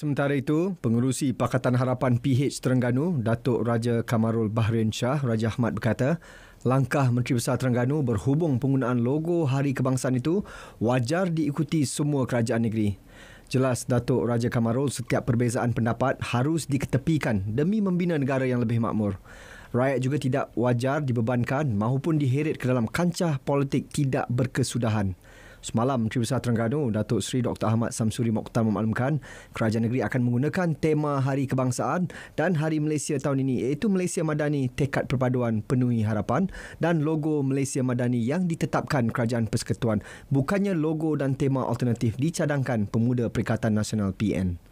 Sementara itu, pengurusi Pakatan Harapan PH Terengganu, Datuk Raja Kamarul Bahrain Shah, Raja Ahmad berkata, langkah Menteri Besar Terengganu berhubung penggunaan logo Hari Kebangsaan itu wajar diikuti semua kerajaan negeri. Jelas Datuk Raja Kamarul setiap perbezaan pendapat harus diketepikan demi membina negara yang lebih makmur. Rakyat juga tidak wajar dibebankan maupun diheret ke dalam kancah politik tidak berkesudahan. Semalam, Menteri Besar Terengganu, Datuk Seri Dr. Ahmad Samsuri Mokhtar memaklumkan kerajaan negeri akan menggunakan tema Hari Kebangsaan dan Hari Malaysia tahun ini iaitu Malaysia Madani Tekad Perpaduan Penuhi Harapan dan logo Malaysia Madani yang ditetapkan Kerajaan Persekutuan. Bukannya logo dan tema alternatif dicadangkan Pemuda Perikatan Nasional PN.